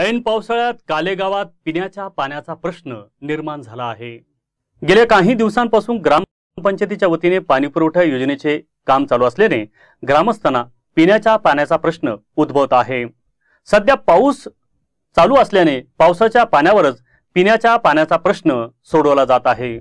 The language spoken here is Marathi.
ऐन पावसाळ्यात कालेगावात पिण्याच्या पाण्याचा प्रश्न निर्माण झाला आहे गेल्या काही दिवसांपासून ग्रामपंचायतीच्या वतीने पाणीपुरवठा योजनेचे काम चालू असल्याने ग्रामस्थांना पिण्याच्या पाण्याचा प्रश्न उद्भवत आहे सध्या पाऊस चालू असल्याने पावसाच्या पाण्यावरच पिण्याच्या पाण्याचा प्रश्न सोडवला जात आहे